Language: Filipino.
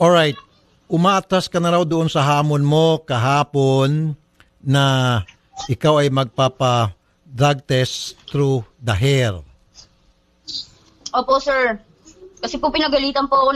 Alright, umatas ka na raw doon sa hamon mo kahapon na ikaw ay magpapa drug test through the hair. Opo, sir. Kasi po pinagalitan po ako